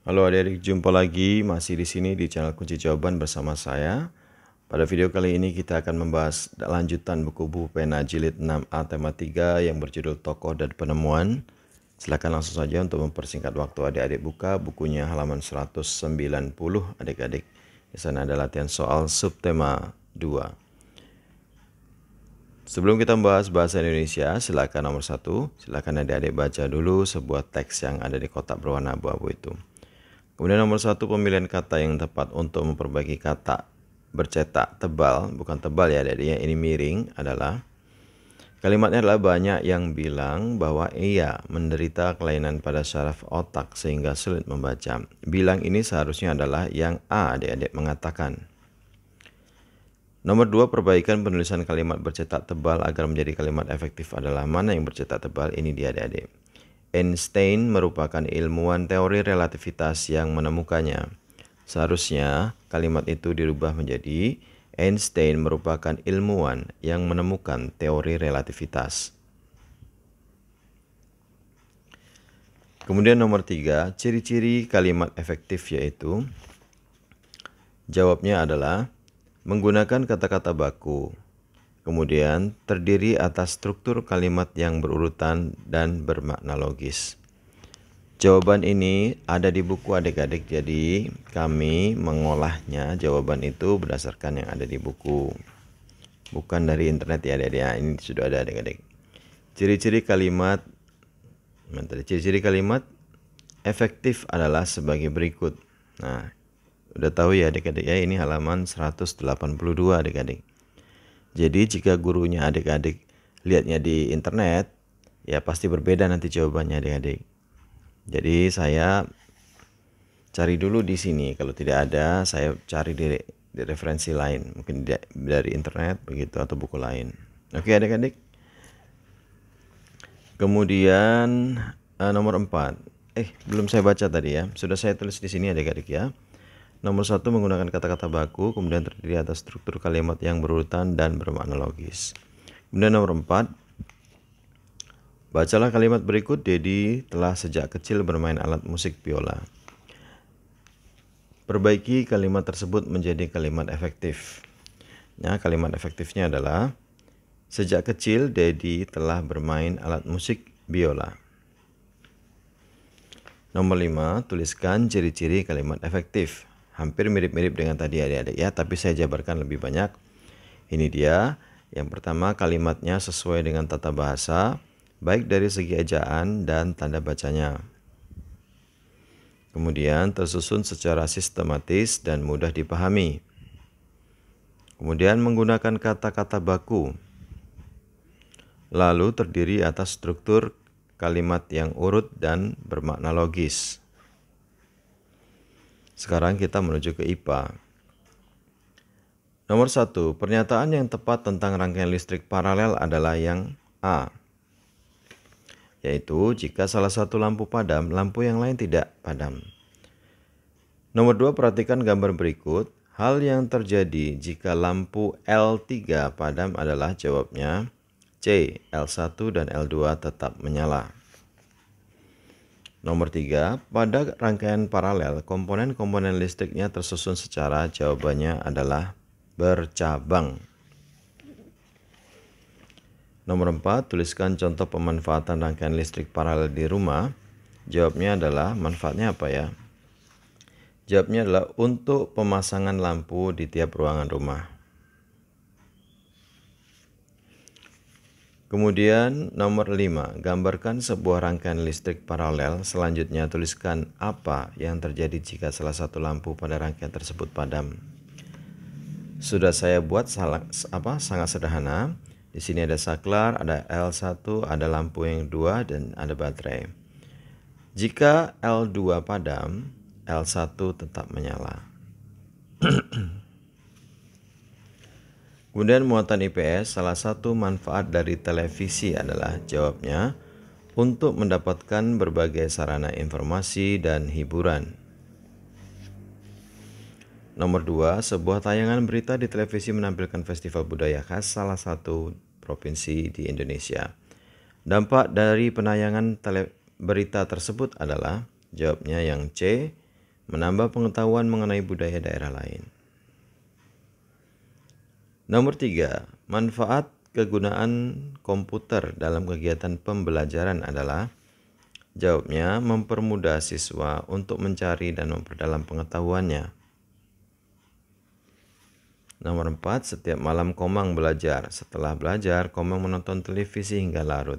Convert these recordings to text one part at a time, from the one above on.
Halo adik-adik, jumpa lagi masih di sini di channel Kunci Jawaban bersama saya. Pada video kali ini kita akan membahas lanjutan buku buku pena jilid 6A tema 3 yang berjudul Tokoh dan Penemuan. Silahkan langsung saja untuk mempersingkat waktu adik-adik buka bukunya halaman 190 adik-adik. Di sana ada latihan soal subtema 2. Sebelum kita membahas bahasa Indonesia, silakan nomor satu, silakan adik-adik baca dulu sebuah teks yang ada di kotak berwarna abu-abu itu. Kemudian nomor satu pemilihan kata yang tepat untuk memperbaiki kata bercetak tebal, bukan tebal ya jadi ini miring adalah Kalimatnya adalah banyak yang bilang bahwa ia menderita kelainan pada saraf otak sehingga sulit membaca. Bilang ini seharusnya adalah yang A adik-adik mengatakan. Nomor dua perbaikan penulisan kalimat bercetak tebal agar menjadi kalimat efektif adalah mana yang bercetak tebal ini dia adik-adik. Einstein merupakan ilmuwan teori relativitas yang menemukannya. Seharusnya kalimat itu dirubah menjadi Einstein merupakan ilmuwan yang menemukan teori relativitas. Kemudian nomor tiga, ciri-ciri kalimat efektif yaitu Jawabnya adalah menggunakan kata-kata baku, kemudian terdiri atas struktur kalimat yang berurutan dan bermakna logis. Jawaban ini ada di buku adik-adik, jadi kami mengolahnya jawaban itu berdasarkan yang ada di buku. Bukan dari internet ya adik-adik, ya. ini sudah ada adik-adik. Ciri-ciri kalimat, ciri-ciri kalimat efektif adalah sebagai berikut. Nah, udah tahu ya adik-adik ya, ini halaman 182 adik-adik. Jadi jika gurunya adik-adik lihatnya di internet, ya pasti berbeda nanti jawabannya adik-adik. Jadi saya cari dulu di sini. Kalau tidak ada, saya cari di, di referensi lain, mungkin dari internet begitu atau buku lain. Oke, adik-adik. Kemudian eh, nomor 4. Eh, belum saya baca tadi ya. Sudah saya tulis di sini adik-adik ya. Nomor satu menggunakan kata-kata baku, kemudian terdiri atas struktur kalimat yang berurutan dan bermakna logis. Kemudian nomor empat, bacalah kalimat berikut. Dedi telah sejak kecil bermain alat musik biola. Perbaiki kalimat tersebut menjadi kalimat efektif. Nah, kalimat efektifnya adalah sejak kecil Dedi telah bermain alat musik biola. Nomor 5, tuliskan ciri-ciri kalimat efektif hampir mirip-mirip dengan tadi adik-adik ya, tapi saya jabarkan lebih banyak. Ini dia, yang pertama kalimatnya sesuai dengan tata bahasa, baik dari segi ejaan dan tanda bacanya. Kemudian tersusun secara sistematis dan mudah dipahami. Kemudian menggunakan kata-kata baku. Lalu terdiri atas struktur kalimat yang urut dan bermakna logis. Sekarang kita menuju ke IPA. Nomor satu, pernyataan yang tepat tentang rangkaian listrik paralel adalah yang A. Yaitu jika salah satu lampu padam, lampu yang lain tidak padam. Nomor dua, perhatikan gambar berikut. Hal yang terjadi jika lampu L3 padam adalah jawabnya C, L1 dan L2 tetap menyala. Nomor tiga, pada rangkaian paralel, komponen-komponen listriknya tersusun secara jawabannya adalah bercabang. Nomor empat, tuliskan contoh pemanfaatan rangkaian listrik paralel di rumah. Jawabnya adalah, manfaatnya apa ya? Jawabnya adalah untuk pemasangan lampu di tiap ruangan rumah. Kemudian nomor 5, gambarkan sebuah rangkaian listrik paralel, selanjutnya tuliskan apa yang terjadi jika salah satu lampu pada rangkaian tersebut padam. Sudah saya buat salah, apa sangat sederhana. Di sini ada saklar, ada L1, ada lampu yang dua, dan ada baterai. Jika L2 padam, L1 tetap menyala. Kemudian muatan IPS salah satu manfaat dari televisi adalah jawabnya untuk mendapatkan berbagai sarana informasi dan hiburan. Nomor dua, sebuah tayangan berita di televisi menampilkan festival budaya khas salah satu provinsi di Indonesia. Dampak dari penayangan tele berita tersebut adalah jawabnya yang C, menambah pengetahuan mengenai budaya daerah lain. Nomor tiga, manfaat kegunaan komputer dalam kegiatan pembelajaran adalah Jawabnya, mempermudah siswa untuk mencari dan memperdalam pengetahuannya. Nomor empat, setiap malam Komang belajar. Setelah belajar, Komang menonton televisi hingga larut.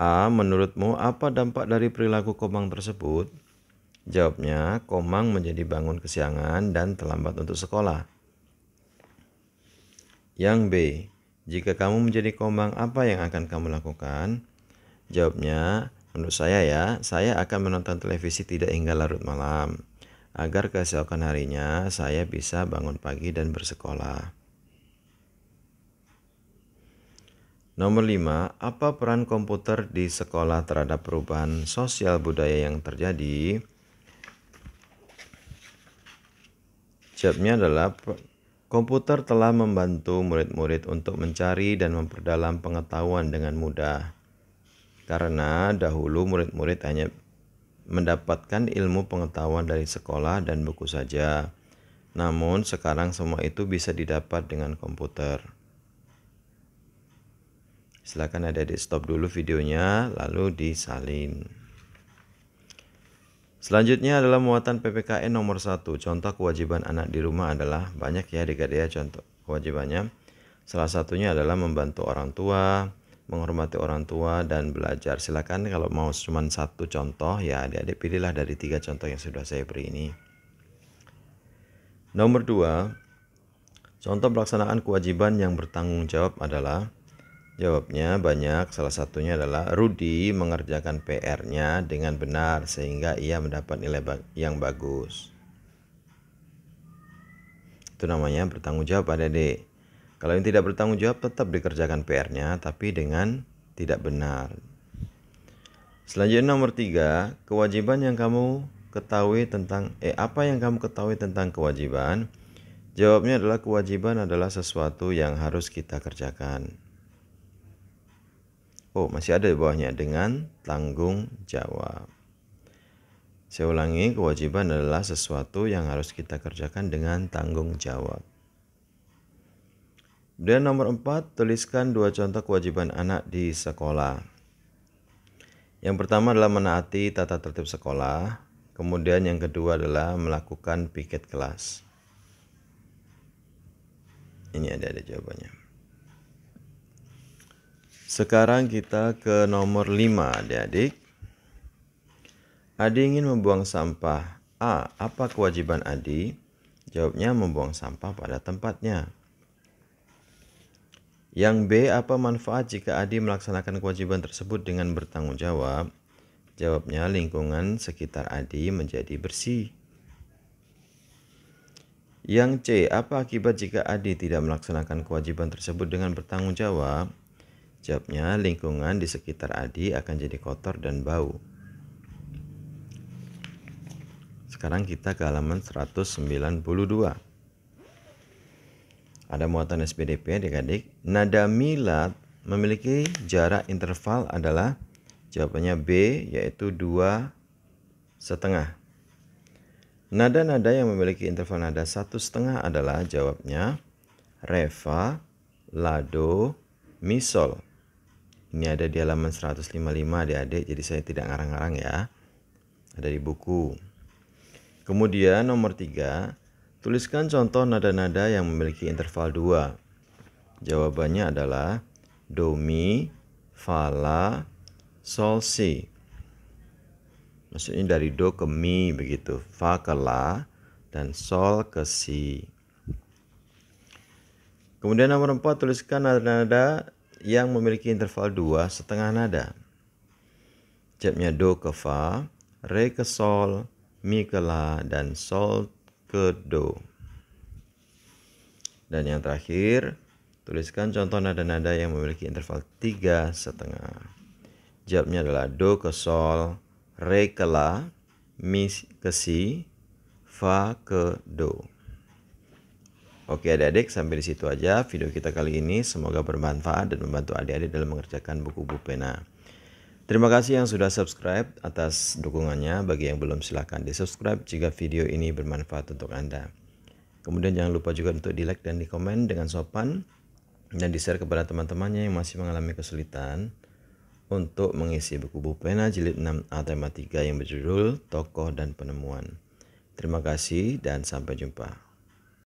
A. Menurutmu apa dampak dari perilaku Komang tersebut? Jawabnya, Komang menjadi bangun kesiangan dan terlambat untuk sekolah. Yang B, jika kamu menjadi komang apa yang akan kamu lakukan? Jawabnya, menurut saya ya, saya akan menonton televisi tidak hingga larut malam. Agar keesokan harinya saya bisa bangun pagi dan bersekolah. Nomor 5, apa peran komputer di sekolah terhadap perubahan sosial budaya yang terjadi? Jawabnya adalah Komputer telah membantu murid-murid untuk mencari dan memperdalam pengetahuan dengan mudah. Karena dahulu murid-murid hanya mendapatkan ilmu pengetahuan dari sekolah dan buku saja. Namun sekarang semua itu bisa didapat dengan komputer. Silakan ada di stop dulu videonya lalu disalin. Selanjutnya adalah muatan PPKN nomor 1. Contoh kewajiban anak di rumah adalah banyak ya adik-adik ya contoh kewajibannya. Salah satunya adalah membantu orang tua, menghormati orang tua dan belajar. Silakan kalau mau cuma satu contoh ya adik-adik pilihlah dari tiga contoh yang sudah saya beri ini. Nomor 2, contoh pelaksanaan kewajiban yang bertanggung jawab adalah Jawabnya banyak, salah satunya adalah Rudi mengerjakan PR-nya dengan benar sehingga ia mendapat nilai yang bagus. Itu namanya bertanggung jawab pada D. Kalau yang tidak bertanggung jawab tetap dikerjakan PR-nya tapi dengan tidak benar. Selanjutnya nomor tiga, kewajiban yang kamu ketahui tentang eh apa yang kamu ketahui tentang kewajiban? Jawabnya adalah kewajiban adalah sesuatu yang harus kita kerjakan. Oh, masih ada di bawahnya dengan tanggung jawab. Saya ulangi, kewajiban adalah sesuatu yang harus kita kerjakan dengan tanggung jawab. Dan nomor empat, tuliskan dua contoh kewajiban anak di sekolah. Yang pertama adalah menaati tata tertib sekolah, kemudian yang kedua adalah melakukan piket kelas. Ini ada ada jawabannya. Sekarang kita ke nomor 5 adik-adik. Adi ingin membuang sampah. A. Apa kewajiban Adi? Jawabnya membuang sampah pada tempatnya. Yang B. Apa manfaat jika Adi melaksanakan kewajiban tersebut dengan bertanggung jawab? Jawabnya lingkungan sekitar Adi menjadi bersih. Yang C. Apa akibat jika Adi tidak melaksanakan kewajiban tersebut dengan bertanggung jawab? Jawabnya, lingkungan di sekitar Adi akan jadi kotor dan bau. Sekarang kita ke halaman 192. Ada muatan SPDP adik-adik. Nada milat memiliki jarak interval adalah jawabannya B yaitu 2 setengah. Nada-nada yang memiliki interval nada satu setengah adalah jawabnya Reva, Lado, Misol. Ini ada di halaman 155 adik-adik, jadi saya tidak ngarang-ngarang ya. Ada di buku. Kemudian nomor 3, tuliskan contoh nada-nada yang memiliki interval 2. Jawabannya adalah do mi, fa la, sol si. Maksudnya dari do ke mi begitu, fa ke la dan sol ke si. Kemudian nomor 4 tuliskan nada-nada yang memiliki interval 2 setengah nada. Capnya do ke fa, re ke sol, mi ke la, dan sol ke do. Dan yang terakhir, tuliskan contoh nada-nada yang memiliki interval 3 setengah. Jawabnya adalah do ke sol, re ke la, mi ke si, fa ke do. Oke adik-adik, sampai di situ aja video kita kali ini. Semoga bermanfaat dan membantu adik-adik dalam mengerjakan buku buku pena. Terima kasih yang sudah subscribe atas dukungannya. Bagi yang belum silahkan di subscribe jika video ini bermanfaat untuk Anda. Kemudian jangan lupa juga untuk di like dan di komen dengan sopan dan di share kepada teman-temannya yang masih mengalami kesulitan untuk mengisi buku buku pena jilid 6A tema 3 yang berjudul Tokoh dan Penemuan. Terima kasih dan sampai jumpa.